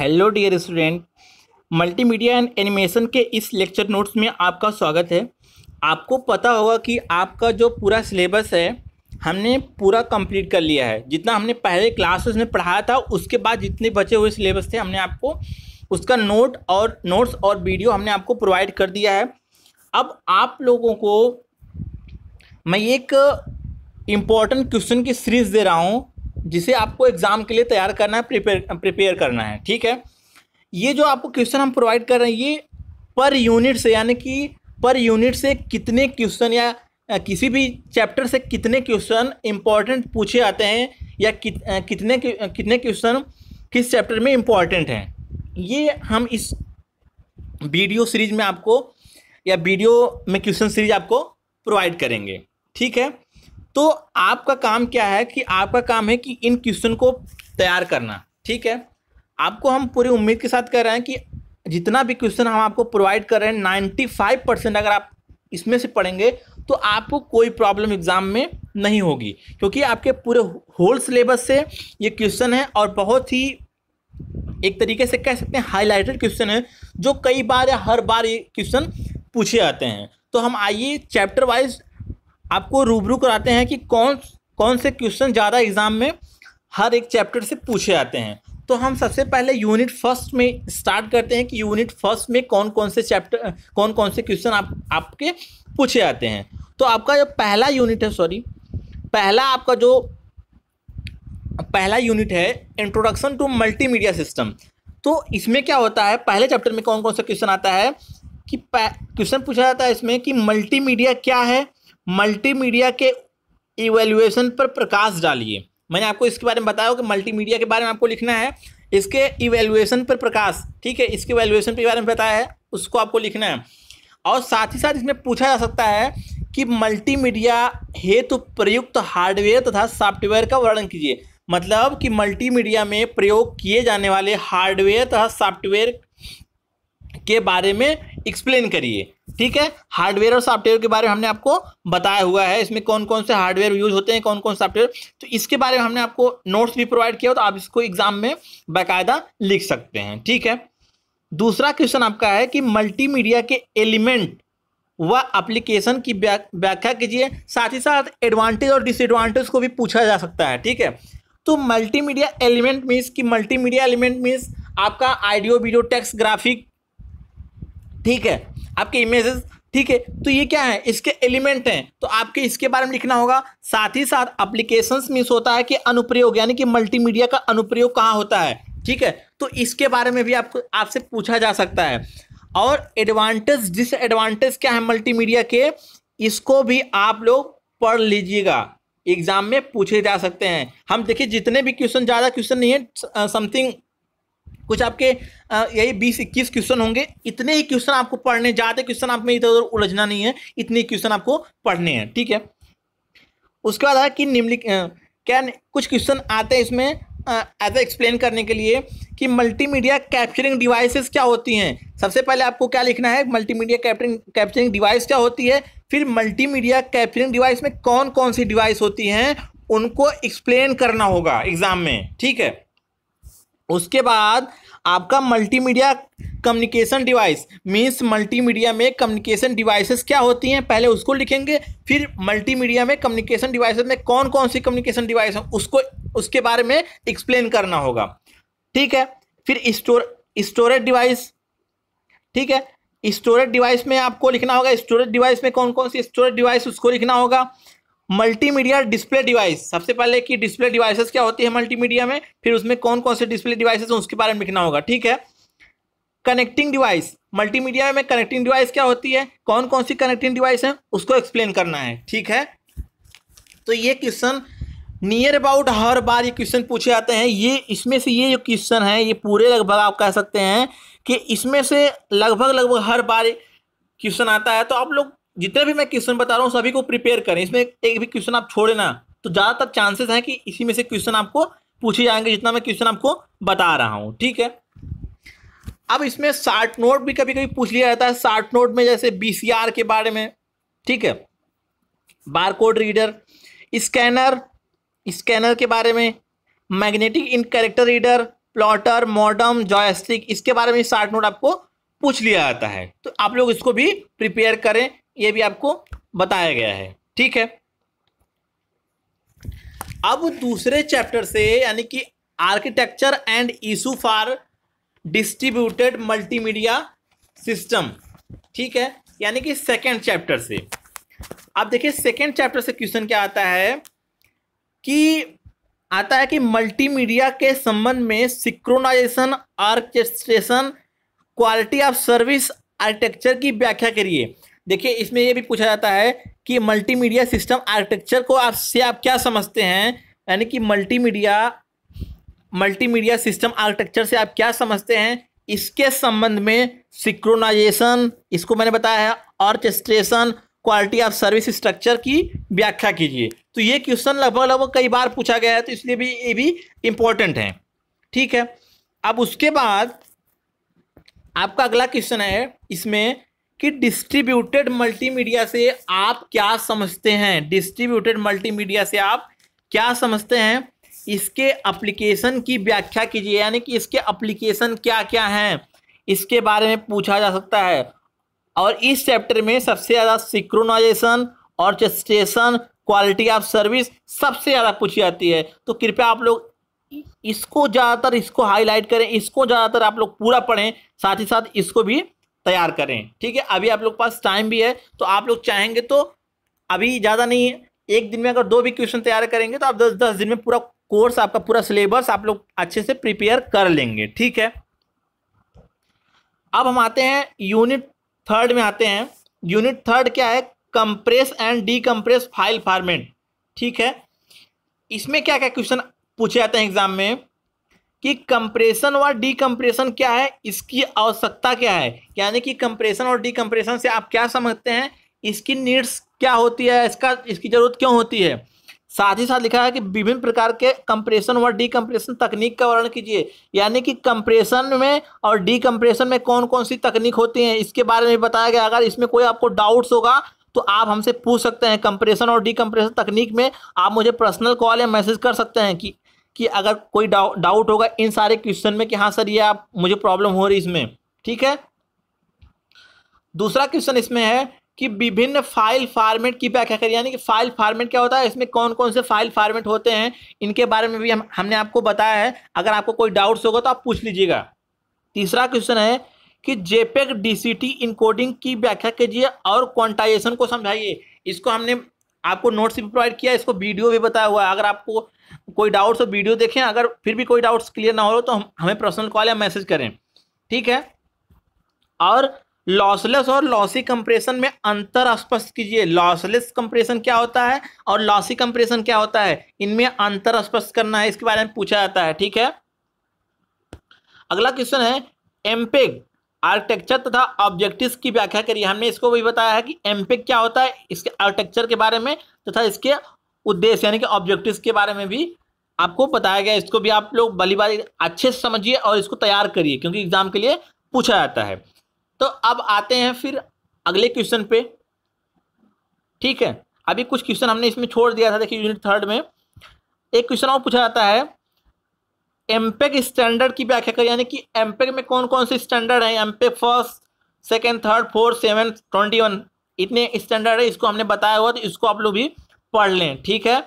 hello dear student multimedia and animation के इस lecture notes में आपका स्वागत है आपको पता होगा कि आपका जो पूरा सिलेबस है हमने पूरा कंप्लीट कर लिया है जितना हमने पहले क्लासेस में पढ़ाया था उसके बाद जितने बचे हुए सिलेबस थे हमने आपको उसका नोट और नोट्स और वीडियो हमने आपको प्रोवाइड कर दिया है अब आप लोगों को मैं एक इम्पॉर्टेंट क्वेश्चन की सीरीज़ दे रहा हूँ जिसे आपको एग्ज़ाम के लिए तैयार करना है प्रिपेयर प्रिपेयर करना है ठीक है ये जो आपको क्वेश्चन हम प्रोवाइड कर रहे हैं ये पर यूनिट से यानी कि पर यूनिट से कितने क्वेश्चन या किसी भी चैप्टर से कितने क्वेश्चन इंपॉर्टेंट पूछे आते हैं या कि, कितने कितने क्वेश्चन किस चैप्टर में इम्पॉर्टेंट हैं ये हम इस वीडियो सीरीज में आपको या वीडियो में क्वेश्चन सीरीज आपको प्रोवाइड करेंगे ठीक है तो आपका काम क्या है कि आपका काम है कि इन क्वेश्चन को तैयार करना ठीक है आपको हम पूरी उम्मीद के साथ कह रहे हैं कि जितना भी क्वेश्चन हम आपको प्रोवाइड कर रहे हैं नाइन्टी फाइव परसेंट अगर आप इसमें से पढ़ेंगे तो आपको कोई प्रॉब्लम एग्जाम में नहीं होगी क्योंकि आपके पूरे होल सिलेबस से ये क्वेश्चन है और बहुत ही एक तरीके से कह सकते हैं हाईलाइटेड क्वेश्चन है जो कई बार या हर बार ये क्वेश्चन पूछे जाते हैं तो हम आइए चैप्टर वाइज आपको रूबरू कराते हैं कि कौन कौन से क्वेश्चन ज़्यादा एग्ज़ाम में हर एक चैप्टर से पूछे जाते हैं तो हम सबसे पहले यूनिट फर्स्ट में स्टार्ट करते हैं कि यूनिट फर्स्ट में कौन कौन से चैप्टर कौन कौन से क्वेश्चन आप आपके पूछे जाते हैं तो आपका जो पहला यूनिट है सॉरी पहला आपका जो पहला यूनिट है इंट्रोडक्शन टू मल्टीमीडिया सिस्टम तो इसमें क्या होता है पहले चैप्टर में कौन कौन सा क्वेश्चन आता है कि क्वेश्चन पूछा जाता है इसमें कि मल्टीमीडिया क्या है मल्टीमीडिया के इवेल्युएशन पर प्रकाश डालिए मैंने आपको इसके बारे में बताया कि मल्टीमीडिया के बारे में आपको लिखना है इसके इवेल्युएशन पर प्रकाश ठीक है इसके इवेल्युएशन के बारे में बताया है उसको आपको लिखना है और साथ ही साथ इसमें पूछा जा सकता है कि मल्टीमीडिया हेतु प्रयुक्त हार्डवेयर तथा सॉफ्टवेयर का वर्णन कीजिए मतलब कि मल्टीमीडिया में प्रयोग किए जाने वाले हार्डवेयर तथा सॉफ्टवेयर के बारे में एक्सप्लेन करिए ठीक है हार्डवेयर और सॉफ्टवेयर के बारे में हमने आपको बताया हुआ है इसमें कौन कौन से हार्डवेयर यूज होते हैं कौन कौन सॉफ्टवेयर तो इसके बारे में हमने आपको नोट्स भी प्रोवाइड किया तो आप इसको एग्जाम में बाकायदा लिख सकते हैं ठीक है दूसरा क्वेश्चन आपका है कि मल्टीमीडिया के एलिमेंट व एप्लीकेशन की व्याख्या कीजिए साथ ही साथ एडवांटेज और डिसएडवांटेज को भी पूछा जा सकता है ठीक है तो मल्टीमीडिया एलिमेंट मीन्स कि मल्टीमीडिया एलिमेंट मीन्स आपका आइडियो वीडियो टेक्स्ट ग्राफिक ठीक है आपके इमेजेस ठीक है तो ये क्या है इसके एलिमेंट हैं तो आपके इसके बारे में लिखना होगा साथ ही साथ अप्लीकेशंस मीन्स होता है कि अनुप्रयोग यानी कि मल्टीमीडिया का अनुप्रयोग कहाँ होता है ठीक है तो इसके बारे में भी आपको आपसे पूछा जा सकता है और एडवांटेज डिसएडवांटेज क्या है मल्टीमीडिया के इसको भी आप लोग पढ़ लीजिएगा एग्जाम में पूछे जा सकते हैं हम देखिए जितने भी क्वेश्चन ज़्यादा क्वेश्चन नहीं है समथिंग कुछ आपके यही बीस इक्कीस क्वेश्चन होंगे इतने ही क्वेश्चन आपको पढ़ने ज़्यादा क्वेश्चन आप में इधर उधर उलझना नहीं है इतने क्वेश्चन आपको पढ़ने हैं ठीक है उसके बाद आया कि निम्नलिख क्या कुछ क्वेश्चन आते हैं इसमें एज एक्सप्लेन करने के लिए कि मल्टीमीडिया कैप्चरिंग डिवाइसेस क्या होती हैं सबसे पहले आपको क्या लिखना है मल्टीमीडिया कैप्चरिंग कैप्चरिंग डिवाइस क्या होती है फिर मल्टीमीडिया कैप्चरिंग डिवाइस में कौन कौन सी डिवाइस होती हैं उनको एक्सप्लेन करना होगा एग्ज़ाम में ठीक है उसके बाद आपका multimedia communication device means multimedia में कम्युनिकेशन डिवाइसेस क्या होती हैं पहले उसको लिखेंगे फिर मल्टीमीडिया में कम्युनिकेशन डिवाइसेस में कौन कौन सी कम्युनिकेशन डिवाइस है उसको उसके बारे में एक्सप्लेन करना होगा ठीक है फिर स्टोर स्टोरेज डिवाइस ठीक है स्टोरेज डिवाइस में आपको लिखना होगा स्टोरेज डिवाइस में कौन कौन सी स्टोरेज डिवाइस उसको लिखना होगा मल्टीमीडिया डिस्प्ले डिवाइस सबसे पहले कि डिस्प्ले डिवाइसेस क्या होती है मल्टीमीडिया में फिर उसमें कौन कौन से डिस्प्ले डिवाइसेस हैं उसके बारे में लिखना होगा ठीक है कनेक्टिंग डिवाइस मल्टीमीडिया में कनेक्टिंग डिवाइस क्या होती है कौन कौन सी कनेक्टिंग डिवाइस है उसको एक्सप्लेन करना है ठीक है तो ये क्वेश्चन नियर अबाउट हर बार ये क्वेश्चन पूछे जाते हैं ये इसमें से ये जो क्वेश्चन है ये पूरे लगभग आप कह सकते हैं कि इसमें से लगभग लगभग हर बार क्वेश्चन आता है तो आप लोग जितने भी मैं क्वेश्चन बता रहा हूँ सभी को प्रिपेयर करें इसमें एक भी क्वेश्चन आप छोड़े ना तो ज़्यादातर चांसेस हैं कि इसी में से क्वेश्चन आपको पूछे जाएंगे जितना मैं क्वेश्चन आपको बता रहा हूँ ठीक है अब इसमें शार्ट नोट भी कभी कभी पूछ लिया जाता है शार्ट नोट में जैसे बी के बारे में ठीक है कोड रीडर स्कैनर स्कैनर के बारे में magnetic ink character reader plotter modem joystick इसके बारे में शार्ट नोट आपको पूछ लिया जाता है तो आप लोग इसको भी प्रिपेयर करें ये भी आपको बताया गया है ठीक है अब दूसरे चैप्टर से यानी कि architecture and issue for distributed multimedia system ठीक है यानी कि सेकेंड चैप्टर से अब देखिए सेकेंड चैप्टर से क्वेश्चन क्या आता है कि आता है कि मल्टीमीडिया के संबंध में synchronization orchestration quality of service architecture की व्याख्या करिए देखिए इसमें ये भी पूछा जाता है कि मल्टीमीडिया सिस्टम आर्किटेक्चर को आप से आप क्या समझते हैं यानी कि मल्टीमीडिया मल्टीमीडिया सिस्टम आर्किटेक्चर से आप क्या समझते हैं इसके संबंध में सिक्रोनाइजेशन इसको मैंने बताया है orchestration quality of service structure की व्याख्या कीजिए तो ये क्वेश्चन लगभग लगभग कई बार पूछा गया है तो इसलिए भी ये भी इम्पोर्टेंट है ठीक है अब उसके बाद आपका अगला क्वेश्चन है इसमें कि डिस्ट्रीब्यूटेड मल्टीमीडिया से आप क्या समझते हैं डिस्ट्रीब्यूटेड मल्टीमीडिया से आप क्या समझते हैं इसके अप्लीकेशन की व्याख्या कीजिए यानी कि इसके अप्लीकेशन क्या क्या हैं इसके बारे में पूछा जा सकता है और इस चैप्टर में सबसे ज़्यादा सिक्रोनाइजेशन और चेस्टेशन क्वालिटी ऑफ सर्विस सबसे ज़्यादा पूछी जाती है तो कृपया आप लोग इसको ज़्यादातर इसको हाईलाइट करें इसको ज़्यादातर आप लोग पूरा पढ़ें साथ ही साथ इसको भी तैयार करें ठीक है अभी आप लोग पास टाइम भी है तो आप लोग चाहेंगे तो अभी ज़्यादा नहीं है एक दिन में अगर दो भी क्वेश्चन तैयार करेंगे तो आप दस दस दिन में पूरा कोर्स आपका पूरा सिलेबस आप लोग अच्छे से प्रिपेयर कर लेंगे ठीक है अब हम आते हैं यूनिट थर्ड में आते हैं यूनिट थर्ड क्या है compress and decompress file format ठीक है इसमें क्या क्या क्वेश्चन पूछे जाते हैं एग्जाम में कि कंप्रेशन व डीकम्प्रेशन क्या है इसकी आवश्यकता क्या है यानी कि कंप्रेशन और डीकम्प्रेशन से आप क्या समझते हैं इसकी नीड्स क्या होती है इसका इसकी ज़रूरत क्यों होती है साथ ही साथ लिखा है कि विभिन्न प्रकार के कंप्रेशन व डीकम्प्रेशन तकनीक का वर्णन कीजिए यानी कि कंप्रेशन में और डीकम्प्रेशन में कौन कौन सी तकनीक होती हैं इसके बारे में बताया गया अगर इसमें कोई आपको डाउट्स होगा तो आप हमसे पूछ सकते हैं कंप्रेशन और डीकम्प्रेशन तकनीक में आप मुझे पर्सनल कॉल या मैसेज कर सकते हैं कि कि अगर कोई डाउ, डाउट होगा इन सारे क्वेश्चन में कि हाँ सर ये आप मुझे प्रॉब्लम हो रही इसमें ठीक है दूसरा क्वेश्चन इसमें है कि विभिन्न फाइल फॉर्मेट की व्याख्या करिए यानी कि फाइल फॉर्मेट क्या होता है इसमें कौन कौन से फाइल फॉर्मेट होते हैं इनके बारे में भी हम हमने आपको बताया है अगर आपको कोई डाउट्स होगा तो आप पूछ लीजिएगा तीसरा क्वेश्चन है कि जेपेक डीसीटी इनकोडिंग की व्याख्या कीजिए और क्वांटाइजेशन को समझाइए इसको हमने आपको नोट्स भी प्रोवाइड किया इसको वीडियो भी बताया हुआ है अगर आपको कोई डाउट्स हो वीडियो देखें अगर फिर भी कोई डाउट्स क्लियर ना हो तो हम हमें पर्सनल कॉल या मैसेज करें ठीक है और लॉसलेस और लॉसी कंप्रेशन में अंतर स्पष्ट कीजिए लॉसलेस कंप्रेशन क्या होता है और लॉसी कंप्रेशन क्या होता है इनमें अंतर स्पष्ट करना है इसके बारे में पूछा जाता है ठीक है अगला क्वेश्चन है एमपेग आर्किटेक्चर e तथा ऑब्जेक्टिव की व्याख्या करिए हमने इसको भी बताया है कि एमपेग e क्या होता है इसके आर्किटेक्चर के बारे में तथा इसके उद्देश्य यानी कि ऑब्जेक्टिव के बारे में भी आपको बताया गया इसको भी आप लोग बली बारी अच्छे से समझिए और इसको तैयार करिए क्योंकि एग्जाम के लिए पूछा जाता है तो अब आते हैं फिर अगले क्वेश्चन पे ठीक है अभी कुछ क्वेश्चन हमने इसमें छोड़ दिया था देखिए यूनिट थर्ड में एक क्वेश्चन और पूछा जाता है एमपेक स्टैंडर्ड e की व्याख्या करें यानी कि एमपेक e में कौन कौन से स्टैंडर्ड हैं MPEG first second third fourth seven twenty one इतने स्टैंडर्ड है इसको हमने बताया हुआ तो इसको आप लोग भी पढ़ लें ठीक है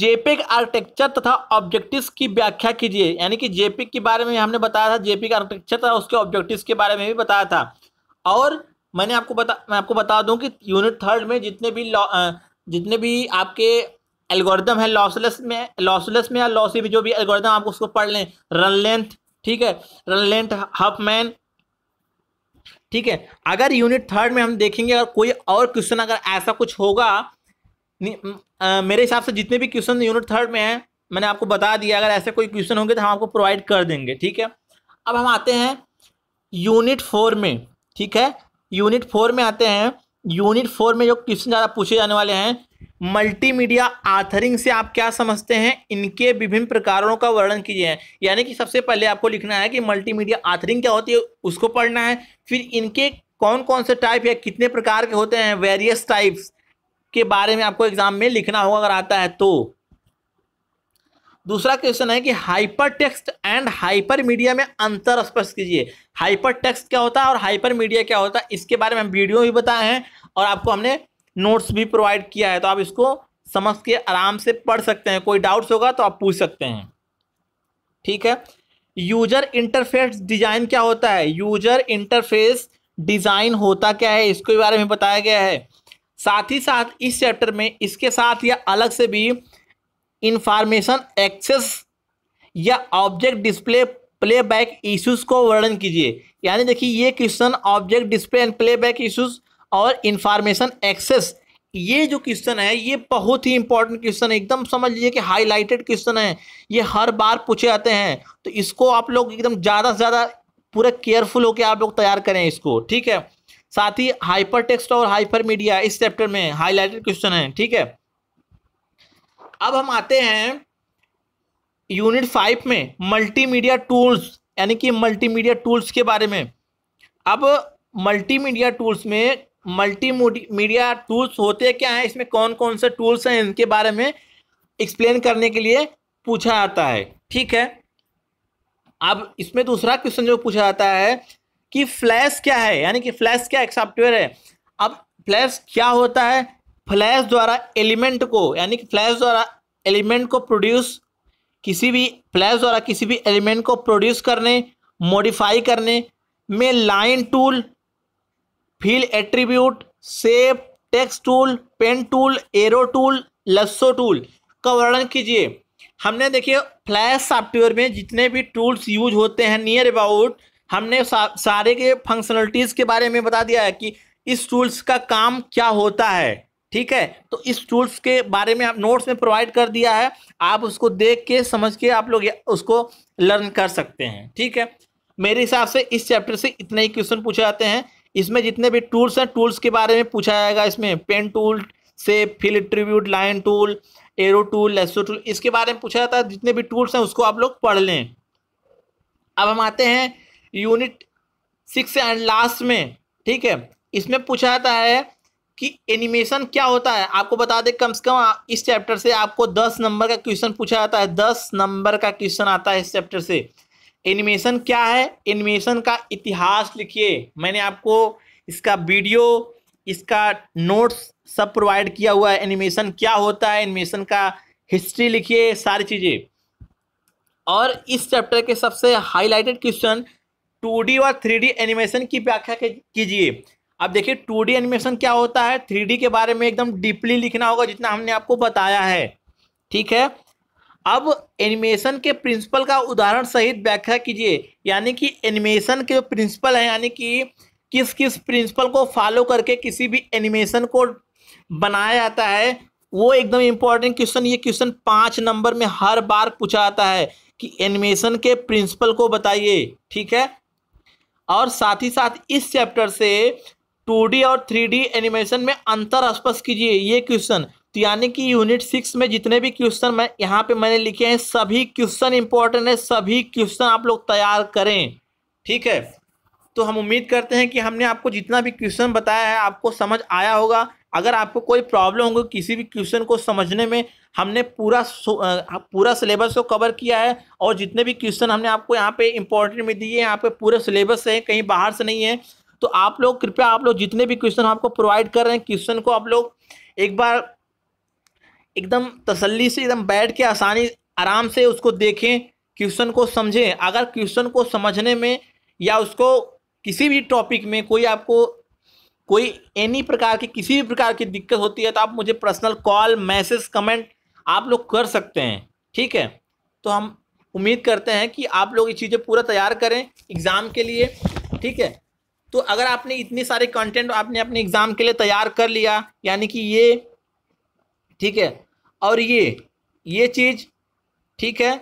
जेपिक आर्किटेक्चर तथा ऑब्जेक्टिव्स की व्याख्या कीजिए यानी कि जेपिक के बारे में हमने बताया था जेपिक आर्किटेक्चर तथा उसके ऑब्जेक्टिव्स के बारे में भी बताया था और मैंने आपको बता मैं आपको बता दूं कि यूनिट थर्ड में जितने भी जितने भी आपके एल्गोरिदम है लॉसलेस में लॉसलेस में या लॉसी में जो भी एल्गोरिदम आपको उसको पढ़ लें रन लेंथ ठीक है रन लेंथ हाफ मैन ठीक है अगर यूनिट थर्ड में हम देखेंगे अगर कोई और क्वेश्चन अगर ऐसा कुछ होगा आ, मेरे हिसाब से जितने भी क्वेश्चन यूनिट थर्ड में है मैंने आपको बता दिया अगर ऐसे कोई क्वेश्चन होंगे तो हम आपको प्रोवाइड कर देंगे ठीक है अब हम आते हैं यूनिट फोर में ठीक है यूनिट फोर में आते हैं यूनिट फोर में जो क्वेश्चन ज़्यादा पूछे जाने वाले हैं मल्टीमीडिया आथरिंग से आप क्या समझते हैं इनके विभिन्न प्रकारों का वर्णन कीजिए यानी कि सबसे पहले आपको लिखना है कि मल्टीमीडिया आथरिंग क्या होती है उसको पढ़ना है फिर इनके कौन कौन से टाइप या कितने प्रकार के होते हैं वेरियस टाइप्स के बारे में आपको एग्जाम में लिखना होगा अगर आता है तो दूसरा क्वेश्चन है कि hypertext and hypermedia में अंतर स्पष्ट कीजिए हाइपर टेक्स्ट क्या होता है और हाइपर मीडिया क्या होता है इसके बारे में हम वीडियो भी बताए हैं और आपको हमने नोट्स भी प्रोवाइड किया है तो आप इसको समझ के आराम से पढ़ सकते हैं कोई डाउट्स होगा तो आप पूछ सकते हैं ठीक है यूजर इंटरफेस डिजाइन क्या होता है यूजर इंटरफेस डिजाइन होता क्या है इसके बारे में बताया गया है साथ ही साथ इस चैप्टर में इसके साथ या अलग से भी इंफॉर्मेशन एक्सेस या ऑब्जेक्ट डिस्प्ले प्लेबैक इश्यूज को वर्णन कीजिए यानी देखिए ये question object display and playback issues और इंफॉर्मेशन एक्सेस ये जो क्वेश्चन है ये बहुत ही इंपॉर्टेंट क्वेश्चन है एकदम समझ लीजिए कि हाईलाइटेड क्वेश्चन है ये हर बार पूछे जाते हैं तो इसको आप लोग एकदम ज़्यादा से ज़्यादा पूरा केयरफुल होकर आप लोग तैयार करें इसको ठीक है साथ ही हाइपर टेक्स्ट और हाइपर मीडिया इस चैप्टर में हाईलाइटेड क्वेश्चन है ठीक है अब हम आते हैं यूनिट फाइव में मल्टीमीडिया टूल्स यानी कि मल्टीमीडिया टूल्स के बारे में अब मल्टीमीडिया टूल्स में मल्टी मीडिया टूल्स होते क्या हैं इसमें कौन कौन से टूल्स हैं इनके बारे में एक्सप्लेन करने के लिए पूछा जाता है ठीक है अब इसमें दूसरा क्वेश्चन जो पूछा जाता है कि फ्लैश क्या है यानी कि फ्लैश क्या एक सॉफ्टवेयर है अब फ्लैश क्या होता है फ्लैश द्वारा एलिमेंट को यानी कि फ्लैश द्वारा एलिमेंट को प्रोड्यूस किसी भी फ्लैश द्वारा किसी भी एलिमेंट को प्रोड्यूस करने मॉडिफाई करने में line tool fill attribute shape text tool pen tool arrow tool lasso tool का वर्णन कीजिए हमने देखिए फ्लैश सॉफ्टवेयर में जितने भी टूल्स यूज होते हैं नियर अबाउट हमने सारे के फंक्शनलिटीज़ के बारे में बता दिया है कि इस टूल्स का काम क्या होता है ठीक है तो इस टूल्स के बारे में आप नोट्स में प्रोवाइड कर दिया है आप उसको देख के समझ के आप लोग उसको लर्न कर सकते हैं ठीक है मेरे हिसाब से इस चैप्टर से इतने ही क्वेश्चन पूछे जाते हैं इसमें जितने भी टूल्स हैं टूल्स के बारे में पूछा जाएगा इसमें पेन टूल से fill attribute line tool arrow tool lasso tool इसके बारे में पूछा जाता है जितने भी टूल्स हैं उसको आप लोग पढ़ लें अब हम आते हैं यूनिट सिक्स एंड लास्ट में ठीक है इसमें पूछा जाता है कि एनिमेशन क्या होता है आपको बता दें कम से कम इस चैप्टर से आपको दस नंबर का क्वेश्चन पूछा जाता है दस नंबर का क्वेश्चन आता है इस चैप्टर से एनिमेशन क्या है एनिमेशन का इतिहास लिखिए मैंने आपको इसका वीडियो इसका नोट्स सब प्रोवाइड किया हुआ है एनिमेशन क्या होता है एनिमेशन का हिस्ट्री लिखिए सारी चीज़ें और इस चैप्टर के सबसे हाईलाइटेड क्वेश्चन टू और थ्री एनिमेशन की व्याख्या कीजिए अब देखिए टू एनिमेशन क्या होता है थ्री के बारे में एकदम डीपली लिखना होगा जितना हमने आपको बताया है ठीक है अब एनिमेशन के प्रिंसिपल का उदाहरण सहित व्याख्या कीजिए यानी कि एनिमेशन के जो प्रिंसिपल है यानी कि किस किस प्रिंसिपल को फॉलो करके किसी भी एनिमेशन को बनाया जाता है वो एकदम इम्पॉर्टेंट क्वेश्चन ये क्वेश्चन पाँच नंबर में हर बार पूछा जाता है कि एनिमेशन के प्रिंसिपल को बताइए ठीक है और साथ ही साथ इस चैप्टर से टू और थ्री एनिमेशन में अंतर स्पष्ट कीजिए ये क्वेश्चन तो यानी कि यूनिट सिक्स में जितने भी क्वेश्चन मैं यहाँ पे मैंने लिखे हैं सभी क्वेश्चन इंपॉर्टेंट है सभी क्वेश्चन आप लोग तैयार करें ठीक है तो हम उम्मीद करते हैं कि हमने आपको जितना भी क्वेश्चन बताया है आपको समझ आया होगा अगर आपको कोई प्रॉब्लम होगी किसी भी क्वेश्चन को समझने में हमने पूरा पूरा सिलेबस को कवर किया है और जितने भी क्वेश्चन हमने आपको यहाँ पे इंपॉर्टेंट में दिए हैं यहाँ पे पूरे सिलेबस से है कहीं बाहर से नहीं है तो आप लोग कृपया आप लोग जितने भी क्वेश्चन आपको प्रोवाइड कर रहे हैं क्वेश्चन को आप लोग एक बार एकदम तसल्ली से एकदम बैठ के आसानी आराम से उसको देखें क्वेश्चन को समझें अगर क्वेश्चन को समझने में या उसको किसी भी टॉपिक में कोई आपको कोई एनी प्रकार की किसी भी प्रकार की दिक्कत होती है तो आप मुझे पर्सनल कॉल मैसेज कमेंट आप लोग कर सकते हैं ठीक है तो हम उम्मीद करते हैं कि आप लोग ये चीज़ें पूरा तैयार करें एग्ज़ाम के लिए ठीक है तो अगर आपने इतने सारे कंटेंट आपने अपने एग्ज़ाम के लिए तैयार कर लिया यानी कि ये ठीक है और ये ये चीज़ ठीक है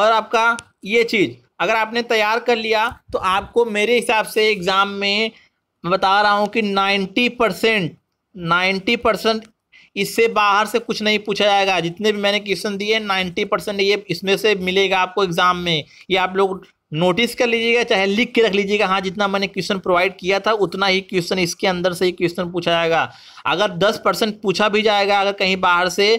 और आपका ये चीज़ अगर आपने तैयार कर लिया तो आपको मेरे हिसाब से एग्ज़ाम में बता रहा हूँ कि नाइन्टी परसेंट नाइन्टी परसेंट इससे बाहर से कुछ नहीं पूछा जाएगा जितने भी मैंने क्वेश्चन दिए नाइन्टी परसेंट ये इसमें से मिलेगा आपको एग्ज़ाम में ये आप लोग नोटिस कर लीजिएगा चाहे लिख के रख लीजिएगा हाँ जितना मैंने क्वेश्चन प्रोवाइड किया था उतना ही क्वेश्चन इसके अंदर से ही क्वेश्चन पूछा जाएगा अगर दस परसेंट पूछा भी जाएगा अगर कहीं बाहर से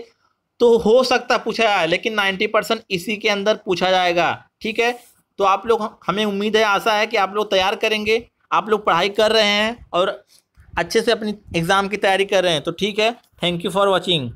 तो हो सकता पूछा जाए लेकिन नाइन्टी परसेंट इसी के अंदर पूछा जाएगा ठीक है तो आप लोग हमें उम्मीद है आशा है कि आप लोग तैयार करेंगे आप लोग पढ़ाई कर रहे हैं और अच्छे से अपनी एग्ज़ाम की तैयारी कर रहे हैं तो ठीक है थैंक यू फॉर वॉचिंग